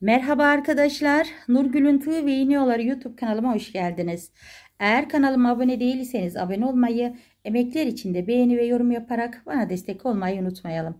Merhaba arkadaşlar. Nurgül'ün Tığ ve İğne Yolları YouTube kanalıma hoş geldiniz. Eğer kanalıma abone değilseniz abone olmayı, emekler için de beğeni ve yorum yaparak bana destek olmayı unutmayalım.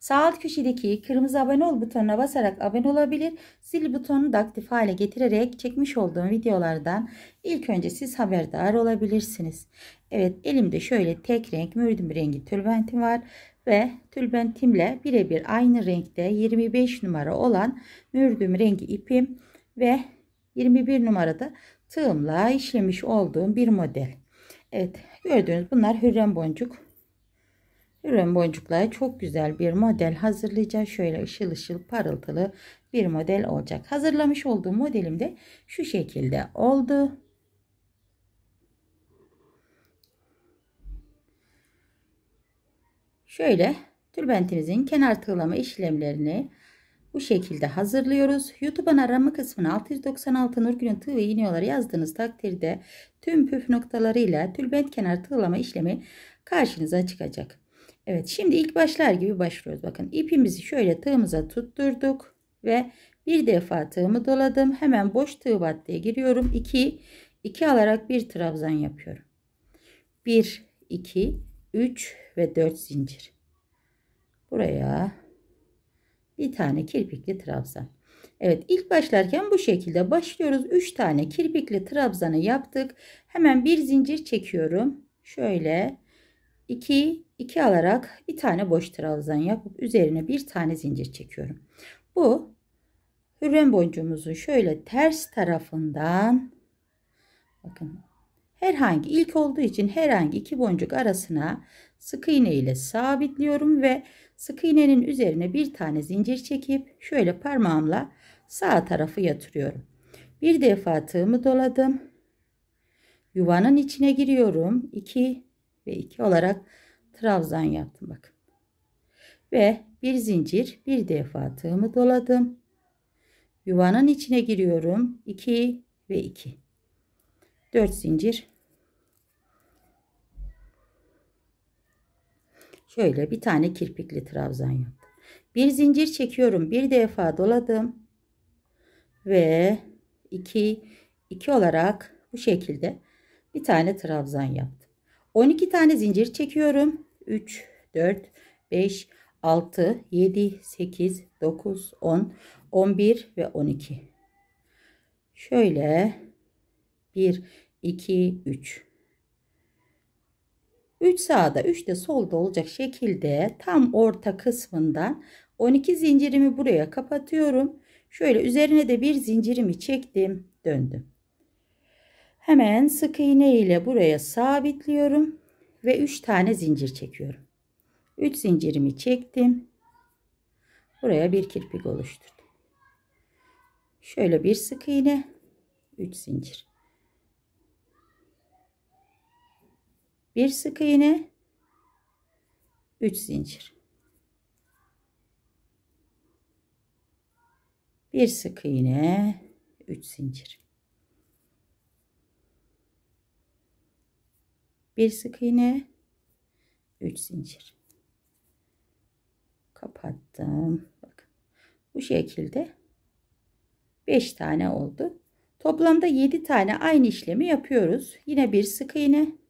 Sağ alt köşedeki kırmızı abone ol butonuna basarak abone olabilir, zil butonunu da aktif hale getirerek çekmiş olduğum videolardan ilk önce siz haberdar olabilirsiniz. Evet elimde şöyle tek renk mürdüm rengi tülbentim var ve tülbentimle birebir aynı renkte 25 numara olan mürdüm rengi ipim ve 21 numarada tığımla işlemiş olduğum bir model. Evet gördüğünüz bunlar hürrem boncuk. Hürrem boncuklara çok güzel bir model hazırlayacağız. Şöyle ışıl ışıl parıltılı bir model olacak. Hazırlamış olduğum modelim de şu şekilde oldu. Şöyle tülbentimizin kenar tığlama işlemlerini bu şekilde hazırlıyoruz. YouTube'un arama kısmına 696 Nurgül'ün tığ ve iğne yolları yazdığınız takdirde tüm püf noktalarıyla tülbent kenar tığlama işlemi karşınıza çıkacak. Evet şimdi ilk başlar gibi başlıyoruz. Bakın ipimizi şöyle tığımıza tutturduk ve bir defa tığımı doladım. Hemen boş tığ battıya giriyorum. 2 2 alarak bir trabzan yapıyorum. 1 2 3 ve 4 zincir. Buraya bir tane kirpikli trabzan. Evet ilk başlarken bu şekilde başlıyoruz. 3 tane kirpikli trabzanı yaptık. Hemen bir zincir çekiyorum. Şöyle 2 2 alarak bir tane boş trabzan yapıp üzerine bir tane zincir çekiyorum. Bu hürrem boncuğumuzun şöyle ters tarafından bakın herhangi ilk olduğu için herhangi iki boncuk arasına sık iğne ile sabitliyorum ve sık iğnenin üzerine bir tane zincir çekip şöyle parmağımla sağ tarafı yatırıyorum. Bir defa tığımı doladım. Yuvanın içine giriyorum. 2 ve 2 olarak trabzan yaptım bak. Ve bir zincir bir defa tığımı doladım. Yuvanın içine giriyorum. 2 ve 2. 4 zincir Şöyle bir tane kirpikli trabzan yaptım. Bir zincir çekiyorum. Bir defa doladım. Ve 2 2 olarak bu şekilde bir tane trabzan yaptım. 12 tane zincir çekiyorum. 3 4 5 6 7 8 9 10 11 ve 12. Şöyle 1 2 3 3 sağda 3 de solda olacak şekilde tam orta kısmından 12 zincirimi buraya kapatıyorum. Şöyle üzerine de bir zincirimi çektim döndüm. Hemen sık iğne ile buraya sabitliyorum ve 3 tane zincir çekiyorum. 3 zincirimi çektim. Buraya bir kirpik oluşturdum. Şöyle bir sık iğne, 3 zincir. bir sık iğne 3 zincir bir sık iğne 3 zincir bir sık iğne 3 zincir kapattım bakın bu şekilde 5 tane oldu toplamda 7 tane aynı işlemi yapıyoruz yine bir sık iğne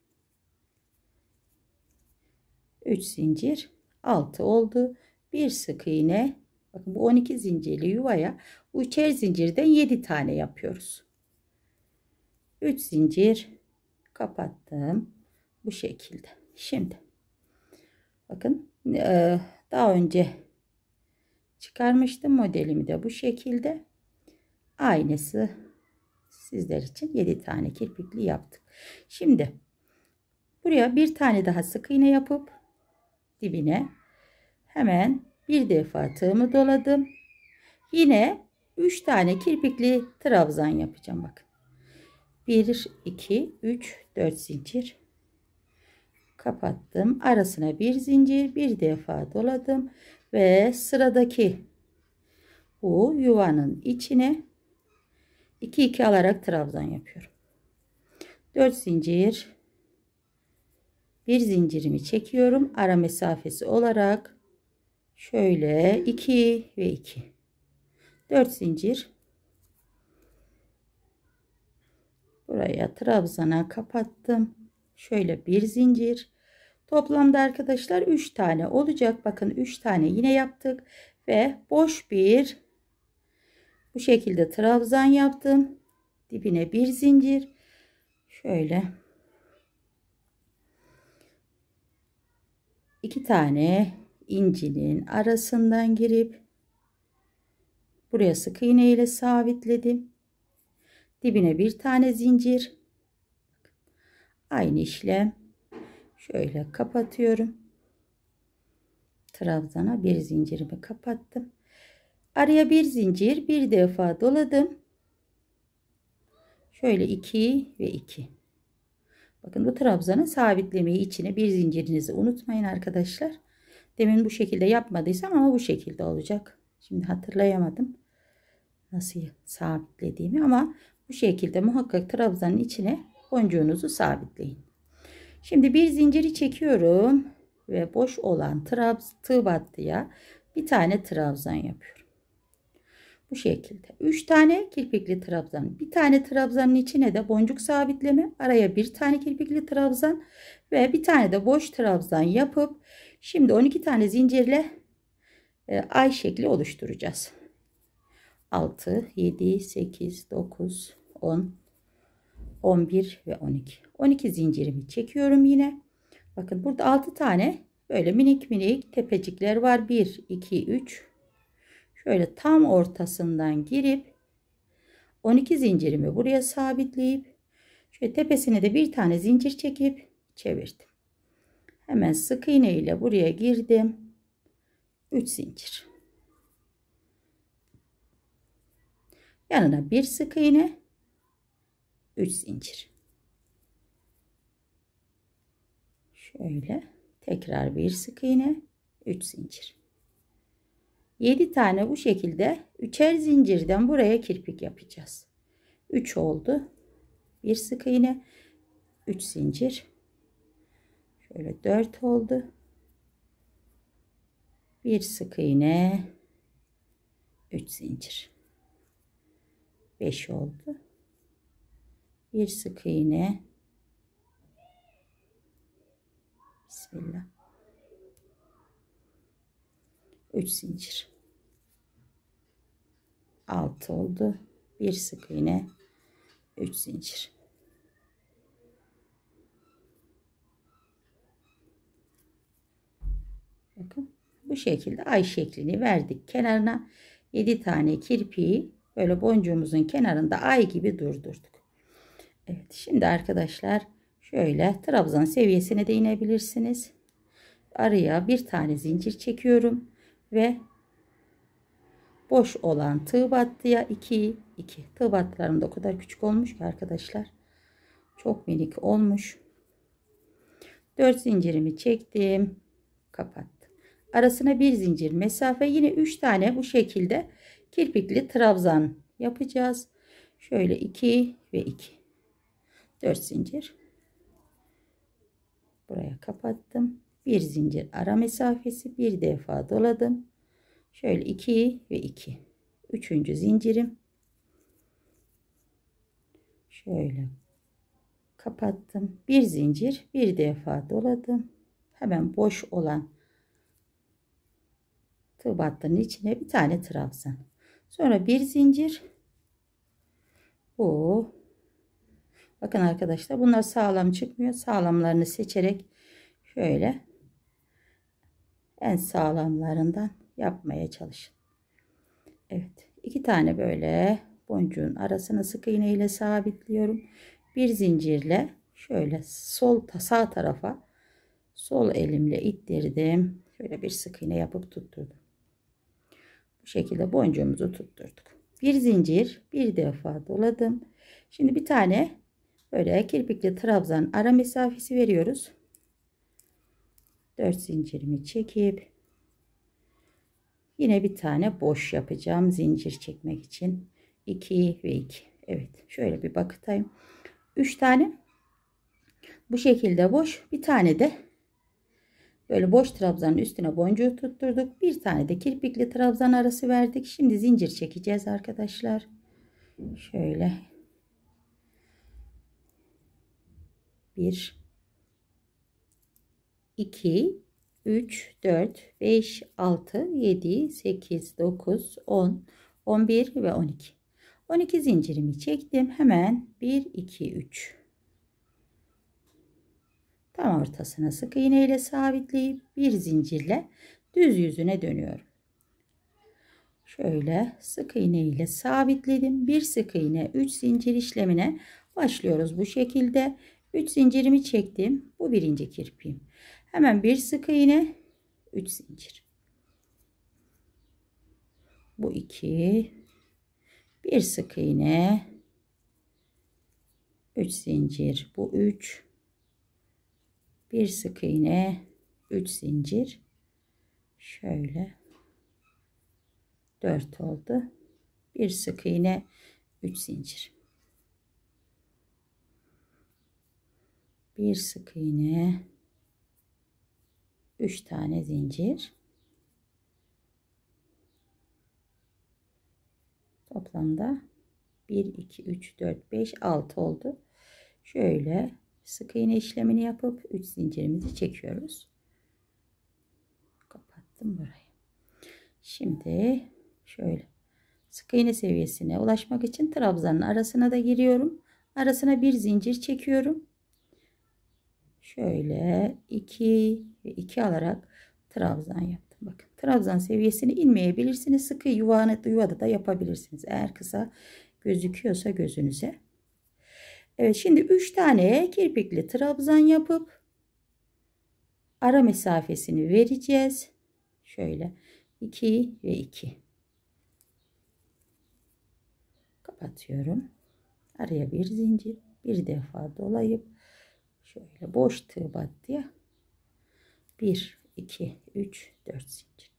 3 zincir 6 oldu. 1 sık iğne bakın bu 12 zincirli yuvaya bu üçer zincirden 7 tane yapıyoruz. 3 zincir kapattım bu şekilde. Şimdi bakın e, daha önce çıkarmıştım modelimi de bu şekilde. Aynısı sizler için 7 tane kirpikli yaptık. Şimdi buraya bir tane daha sık iğne yapıp dibine hemen bir defa tığımı doladım. Yine 3 tane kirpikli trabzan yapacağım bakın. 1 2 3 4 zincir kapattım. Arasına bir zincir, bir defa doladım ve sıradaki bu yuvanın içine 2 2 alarak trabzan yapıyorum. 4 zincir bir zincirimi çekiyorum ara mesafesi olarak şöyle 2 ve 2 4 zincir buraya trabzana kapattım şöyle bir zincir toplamda arkadaşlar 3 tane olacak bakın 3 tane yine yaptık ve boş bir bu şekilde trabzan yaptım dibine bir zincir şöyle iki tane incinin arasından girip buraya sık iğne ile sabitledim. Dibine bir tane zincir. Aynı işlem. Şöyle kapatıyorum. Trabzana bir zincirimi kapattım. Araya bir zincir bir defa doladım. Şöyle 2 ve 2. Bakın bu trabzanı sabitlemeyi içine bir zincirinizi unutmayın arkadaşlar. Demin bu şekilde yapmadıysam ama bu şekilde olacak. Şimdi hatırlayamadım nasıl sabitlediğimi ama bu şekilde muhakkak trabzanın içine boncuğunuzu sabitleyin. Şimdi bir zinciri çekiyorum ve boş olan trabz tığ battıya bir tane trabzan yapıyorum. Bu şekilde. 3 tane kirpikli trabzan. Bir tane trabzanın içine de boncuk sabitleme. Araya bir tane kirpikli trabzan ve bir tane de boş trabzan yapıp şimdi 12 tane zincirle e, ay şekli oluşturacağız. 6, 7, 8, 9, 10, 11 ve 12. 12 zincirimi çekiyorum yine. Bakın burada 6 tane böyle minik minik tepecikler var. 1, 2, 3, şöyle tam ortasından girip 12 zincirimi buraya sabitleyip şöyle tepesine de bir tane zincir çekip çevirdim. Hemen sık iğne ile buraya girdim. 3 zincir. Yanına bir sık iğne 3 zincir. Şöyle tekrar bir sık iğne 3 zincir. 7 tane bu şekilde üçer zincirden buraya kirpik yapacağız. 3 oldu. Bir sık iğne, 3 zincir. Şöyle 4 oldu. Bir sık iğne, 3 zincir. 5 oldu. Bir sık iğne. Bismillah. 3 zincir 6 oldu bir sık iğne 3 zincir bakın bu şekilde ay şeklini verdik kenarına 7 tane kirpiği böyle boncuğumuzun kenarında ay gibi durdurduk Evet şimdi arkadaşlar şöyle trabzan seviyesine de inebilirsiniz araya bir tane zincir çekiyorum ve boş olan tığ battıya 2 2 tığ battılarım da o kadar küçük olmuş ki arkadaşlar çok minik olmuş 4 zincirimi çektim kapattım arasına bir zincir mesafe yine 3 tane bu şekilde kirpikli trabzan yapacağız şöyle 2 ve 2 4 zincir buraya kapattım bir zincir ara mesafesi bir defa doladım şöyle 2 ve 2 üçüncü zincirim şöyle kapattım bir zincir bir defa doladım hemen boş olan tığ battının içine bir tane trabzan sonra bir zincir bu bakın arkadaşlar bunlar sağlam çıkmıyor sağlamlarını seçerek şöyle en sağlamlarından yapmaya çalışın. Evet iki tane böyle boncuğun arasına sık iğne ile sabitliyorum. Bir zincirle şöyle sol sağ tarafa sol elimle ittirdim. Şöyle bir sık iğne yapıp tutturdum. Bu şekilde boncuğumuzu tutturduk. Bir zincir bir defa doladım. Şimdi bir tane böyle kirpikli trabzan ara mesafesi veriyoruz. 4 zincirimi çekip yine bir tane boş yapacağım zincir çekmek için 2 ve 2 Evet şöyle bir bakıtayım 3 tane bu şekilde boş bir tane de böyle boş trabzanın üstüne boncuğu tutturduk bir tane de kirpikli trabzan arası verdik şimdi zincir çekeceğiz arkadaşlar şöyle bir 2, 3, 4, 5, 6, 7, 8, 9, 10, 11 ve 12. 12 zincirimi çektim. Hemen 1, 2, 3. Tam ortasına sık iğne ile sabitleyip bir zincirle düz yüzüne dönüyorum. Şöyle sık iğne ile sabitledim. Bir sık iğne 3 zincir işlemine başlıyoruz bu şekilde. 3 zincirimi çektim. Bu birinci kirpiğim. Hemen bir sık iğne 3 zincir. Bu 2 bir sık iğne 3 zincir. Bu 3 bir sık iğne 3 zincir. Şöyle 4 oldu. Bir sık iğne 3 zincir. Bir sık iğne 3 tane zincir toplamda 1 2 3 4 5 6 oldu şöyle sık iğne işlemini yapıp 3 zincirimizi çekiyoruz kapattım burayı şimdi şöyle sık iğne seviyesine ulaşmak için trabzanın arasına da giriyorum arasına bir zincir çekiyorum şöyle 2 ve 2 alarak trabzan yaptım. Bakın trabzan seviyesini inmeyebilirsiniz. Sıkı yuvanı, yuvada da yapabilirsiniz. Eğer kısa gözüküyorsa gözünüze. Evet şimdi 3 tane kirpikli trabzan yapıp ara mesafesini vereceğiz. Şöyle 2 ve 2. Kapatıyorum. Araya bir zincir. Bir defa dolayıp şöyle boş tığ battı ya. 1 2 3 4 zincir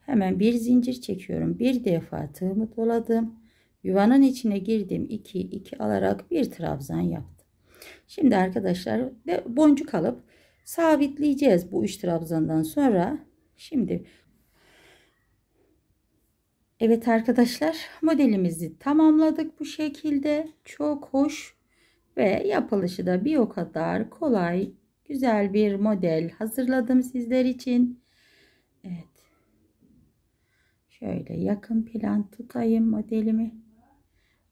hemen bir zincir çekiyorum bir defa tığımı doladım yuvanın içine girdim 2 2 alarak bir trabzan yaptım şimdi arkadaşlar boncuk alıp sabitleyeceğiz bu üç trabzandan sonra şimdi Evet arkadaşlar modelimizi tamamladık bu şekilde çok hoş ve yapılışı da bir o kadar kolay güzel bir model hazırladım sizler için. Evet. Şöyle yakın plan tutayım modelimi.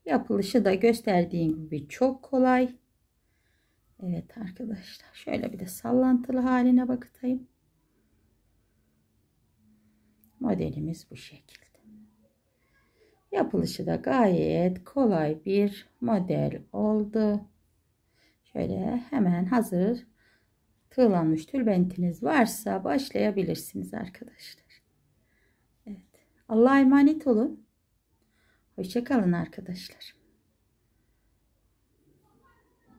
Yapılışı da gösterdiğim gibi çok kolay. Evet arkadaşlar şöyle bir de sallantılı haline bakıtayım. Modelimiz bu şekilde. Yapılışı da gayet kolay bir model oldu. Şöyle hemen hazır tığlanmış tülbentiniz varsa başlayabilirsiniz arkadaşlar. Evet. Allah'a emanet olun. Hoşçakalın arkadaşlar.